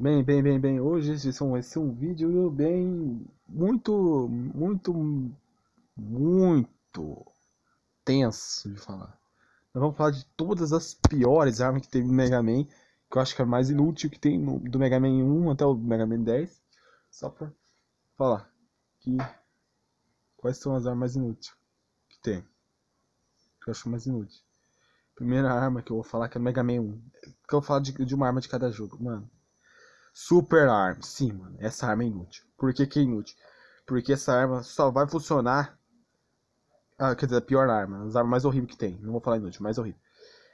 Bem, bem, bem, bem, hoje Edson, vai ser um vídeo bem muito, muito, muito tenso de falar. Nós vamos falar de todas as piores armas que teve no Mega Man, que eu acho que é a mais inútil que tem no, do Mega Man 1 até o Mega Man 10, só pra falar que quais são as armas inúteis que tem, que eu acho mais inútil. Primeira arma que eu vou falar que é o Mega Man 1, é que eu vou falar de, de uma arma de cada jogo, mano. Super arma. Sim, mano. Essa arma é inútil. Por que, que é inútil? Porque essa arma só vai funcionar. Ah, quer dizer, a pior arma. As armas mais horríveis que tem. Não vou falar inútil, mais horrível.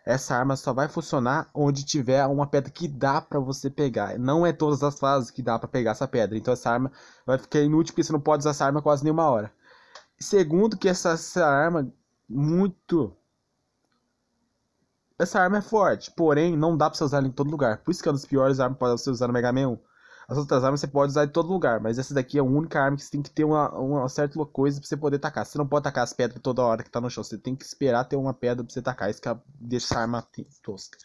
Essa arma só vai funcionar onde tiver uma pedra que dá para você pegar. Não é todas as fases que dá para pegar essa pedra. Então essa arma vai ficar inútil porque você não pode usar essa arma quase nenhuma hora. Segundo, que essa, essa arma muito essa arma é forte, porém não dá pra você usar ela em todo lugar. Por isso que é uma das piores armas para você usar no Mega Man 1. As outras armas você pode usar em todo lugar, mas essa daqui é a única arma que você tem que ter uma, uma certa coisa pra você poder tacar. Você não pode tacar as pedras toda hora que tá no chão, você tem que esperar ter uma pedra pra você tacar. É isso que deixa essa arma tosca.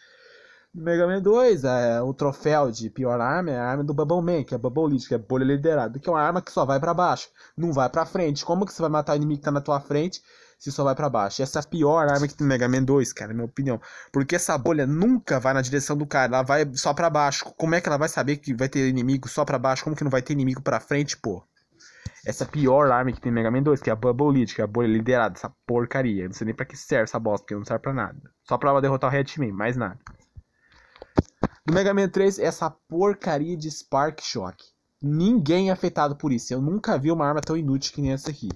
No Mega Man 2, é, o troféu de pior arma é a arma do Bubble Man, que é Bubble Lead, que é bolha liderada, que é uma arma que só vai para baixo, não vai para frente. Como que você vai matar o inimigo que tá na tua frente se só vai para baixo. Essa é a pior arma que tem no Mega Man 2, cara, na minha opinião. Porque essa bolha nunca vai na direção do cara, ela vai só para baixo. Como é que ela vai saber que vai ter inimigo só para baixo? Como que não vai ter inimigo para frente, pô? Essa é pior arma que tem no Mega Man 2, que é a Bubble Lead, que é a bolha liderada, essa porcaria. Não sei nem pra que serve essa bosta, porque não serve pra nada. Só pra ela derrotar o Hatchman, mais nada. No Mega Man 3, essa porcaria de Spark Shock. Ninguém é afetado por isso. Eu nunca vi uma arma tão inútil que nem essa aqui.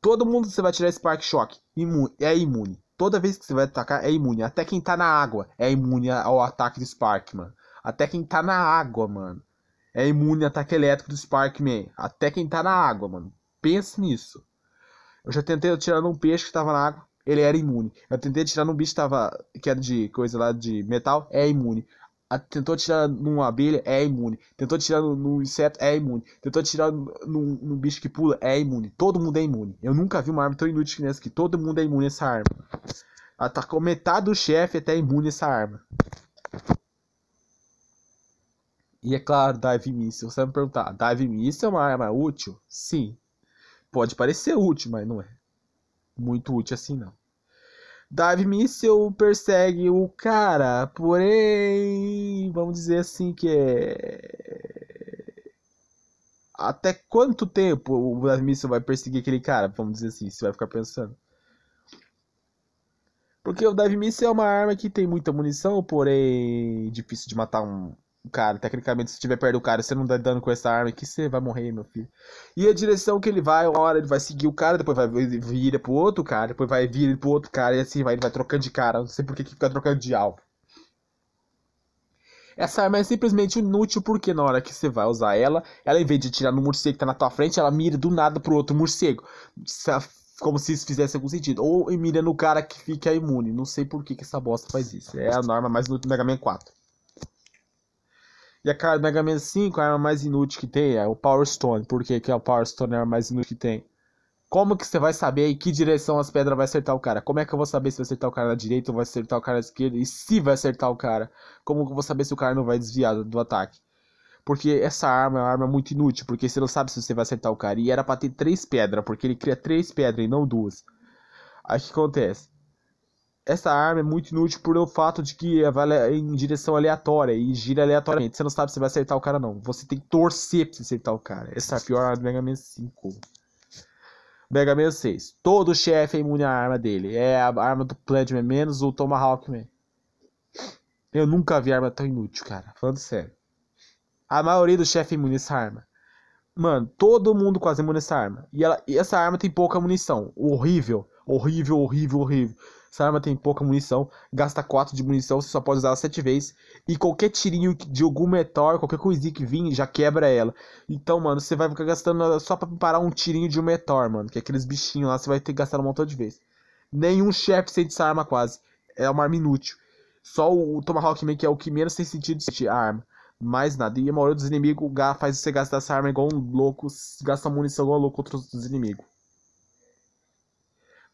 Todo mundo que você vai tirar Spark Shock. Imune, é imune. Toda vez que você vai atacar, é imune. Até quem tá na água é imune ao ataque do Spark, mano. Até quem tá na água, mano. É imune ao ataque elétrico do Sparkman. Até quem tá na água, mano. Pense nisso. Eu já tentei atirar num peixe que tava na água, ele era imune. Eu tentei atirar num bicho que, tava, que era de coisa lá de metal, é imune tentou atirar numa abelha, é imune. Tentou atirar num inseto, é imune. Tentou atirar num, bicho que pula, é imune. Todo mundo é imune. Eu nunca vi uma arma tão inútil que nessa que todo mundo é imune a essa arma. Atacou metade do chefe até imune essa arma. E é claro, Dive Missile. Você vai me perguntar, Dive Missile é uma arma útil? Sim. Pode parecer útil, mas não é. Muito útil assim não. Dive Missile persegue o cara, porém, vamos dizer assim que é. Até quanto tempo o Dive Missile vai perseguir aquele cara? Vamos dizer assim, você vai ficar pensando. Porque o Dive Missile é uma arma que tem muita munição, porém difícil de matar um, cara. Tecnicamente, se tiver perto do cara, você não dá tá dano com essa arma que você vai morrer, meu filho. E a direção que ele vai, uma hora ele vai seguir o cara, depois vai vir pro outro cara, depois vai vir pro outro cara, e assim vai, ele vai trocando de cara. Não sei por que fica trocando de alvo. Essa arma é simplesmente inútil porque na hora que você vai usar ela, ela em vez de atirar no morcego que tá na tua frente, ela mira do nada pro outro morcego. Como se isso fizesse algum sentido. Ou mira no cara que fica imune. Não sei por que, que essa bosta faz isso. É a norma mais inútil do Mega Man 4. E a cara do Mega Man 5, é a arma mais inútil que tem é o Power Stone. Por que é o Power Stone é a arma mais inútil que tem? Como que você vai saber em que direção as pedras vai acertar o cara? Como é que eu vou saber se vai acertar o cara na direita ou vai acertar o cara na esquerda? E se vai acertar o cara? Como que eu vou saber se o cara não vai desviar do, do ataque? Porque essa arma é uma arma muito inútil, porque você não sabe se você vai acertar o cara. E era pra ter três pedras, porque ele cria três pedras e não duas. Aí o que acontece? essa arma é muito inútil por o fato de que vai é em direção aleatória e gira aleatoriamente. Você não sabe se vai acertar o cara não. Você tem que torcer pra você acertar o cara. Essa é a pior arma do Mega Man 5. Mega Man 6. Todo chefe é imune à arma dele. É a arma do Plantman, menos o Tomahawk Man. Eu nunca vi arma tão inútil, cara. Falando sério. A maioria do chefe é imune a essa arma. Mano, todo mundo quase é imune a essa arma. E, ela, e essa arma tem pouca munição. Horrível. Horrível, horrível, horrível essa arma tem pouca munição, gasta 4 de munição, você só pode usar ela 7 vezes. E qualquer tirinho de algum metal, qualquer coisinha que vir, já quebra ela. Então, mano, você vai ficar gastando só pra parar um tirinho de um metal, mano. Que é aqueles bichinhos lá, você vai ter que gastar um montão de vezes. Nenhum chefe sente essa arma quase. É uma arma inútil. Só o Tomahawk Man, que é o que menos tem sentido de a arma. Mais nada. E a maioria dos inimigos faz você gastar essa arma igual um louco, gasta munição igual um louco contra os inimigos.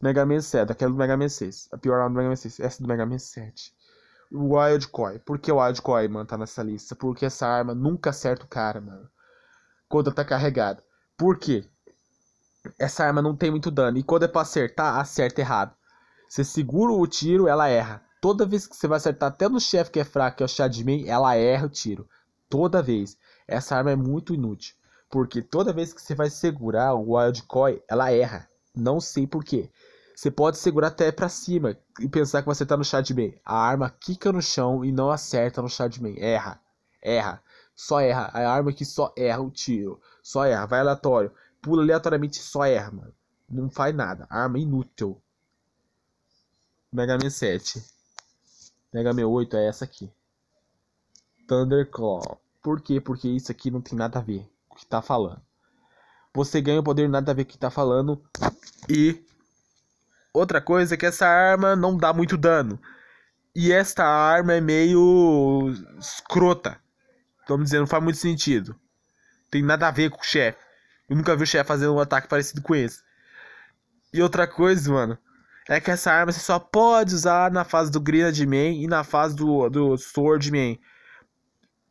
Mega Man 7, aquela do Mega Man 6. A pior arma do Mega Man 6, essa do Mega Man 7. O Wild Coy, Por que o Wild Coy mano, tá nessa lista? Porque essa arma nunca acerta o cara, mano. Quando tá carregada. Por quê? Essa arma não tem muito dano. E quando é pra acertar, acerta errado. Você segura o tiro, ela erra. Toda vez que você vai acertar até no chefe que é fraco, que é o Shadman, ela erra o tiro. Toda vez. Essa arma é muito inútil. Porque toda vez que você vai segurar o Wild Coy ela erra. Não sei porquê. Você pode segurar até para cima e pensar que você tá no Chadman. A arma quica no chão e não acerta no Chadman. Erra. Erra. Só erra. A arma que só erra o tiro. Só erra. Vai aleatório. Pula aleatoriamente só erra, mano. Não faz nada. Arma inútil. Mega Man 7. Mega Man 8 é essa aqui. Thunderclaw. Por quê? Porque isso aqui não tem nada a ver com o que tá falando. Você ganha o poder nada a ver com o que tá falando. E Outra coisa é que essa arma não dá muito dano. E esta arma é meio escrota. Tô me dizendo, não faz muito sentido. Tem nada a ver com o chefe. Eu nunca vi o chefe fazendo um ataque parecido com esse. E outra coisa, mano, é que essa arma você só pode usar na fase do Grenade Man e na fase do, do Sword Man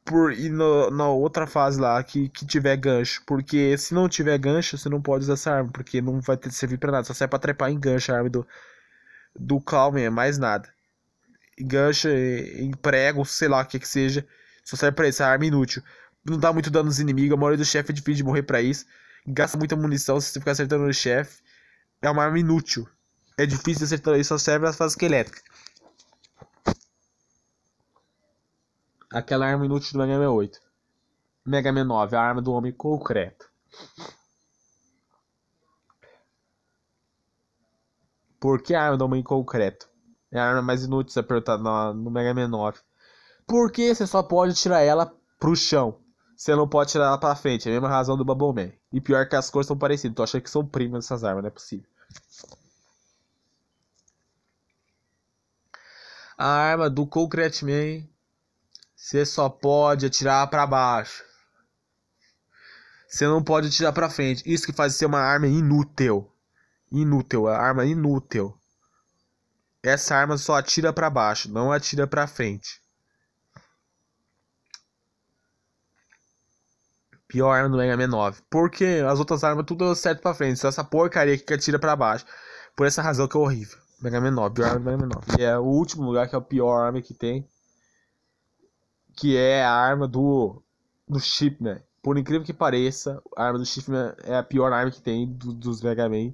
por ir no, na outra fase lá que, que tiver gancho. Porque se não tiver gancho, você não pode usar essa arma. Porque não vai ter, servir pra nada. Só serve pra trepar em gancho a arma do, do Calm, é mais nada. gancho, em sei lá o que que seja. Só serve pra isso, é arma inútil. Não dá muito dano nos inimigos. A maioria do chefe é difícil de morrer pra isso. Gasta muita munição se você ficar acertando no chefe. É uma arma inútil. É difícil de acertar isso, só serve nas fases esqueléticas. É aquela arma inútil do Mega Man 8. Mega Man 9, a arma do homem concreto. Por que a arma do homem concreto? É a arma mais inútil se apertar no, no Mega Man 9. Porque você só pode tirar ela pro chão. Você não pode tirar ela pra frente. É a mesma razão do Bubble Man. E pior que as cores são parecidas. Tu então acha que são primas essas armas, não é possível. A arma do Concrete Man você só pode atirar para baixo. Você não pode atirar para frente. Isso que faz ser uma arma inútil. Inútil, é arma inútil. Essa arma só atira para baixo, não atira para frente. Pior arma do Mega Man 9. Porque as outras armas tudo certo para frente, só essa porcaria que atira para baixo. Por essa razão que é horrível. Mega Man 9, pior arma do Mega Man 9. E é o último lugar que é o pior arma que tem que é a arma do, do Shipman. Por incrível que pareça, a arma do Shipman é a pior arma que tem do, dos Mega Man.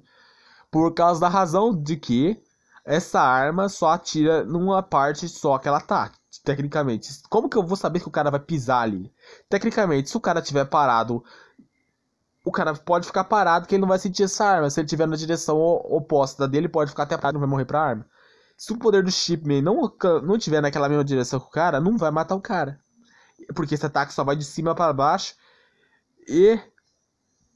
Por causa da razão de que essa arma só atira numa parte só que ela Tá, tecnicamente, como que eu vou saber que o cara vai pisar ali? Tecnicamente, se o cara tiver parado, o cara pode ficar parado que ele não vai sentir essa arma. Se ele tiver na direção oposta dele, pode ficar até parado, não vai morrer pra arma. Se o poder do Chipman não, não tiver naquela mesma direção que o cara, não vai matar o cara. Porque esse ataque só vai de cima para baixo. E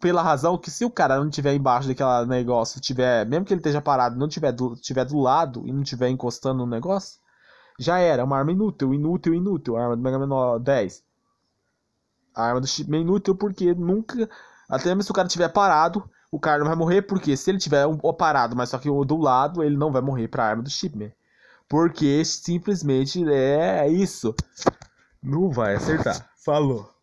pela razão que se o cara não tiver embaixo daquele negócio, tiver, mesmo que ele esteja parado, não tiver do, tiver do lado e não tiver encostando no negócio, já era, é uma arma inútil, inútil, inútil, a arma do Mega Man 10. A arma do Chipman é inútil porque nunca, até mesmo se o cara tiver parado, o cara não vai morrer porque se ele tiver um, parado, mas só que do lado, ele não vai morrer para a arma do Chipman. Porque simplesmente é, é isso. Não vai acertar. Falou.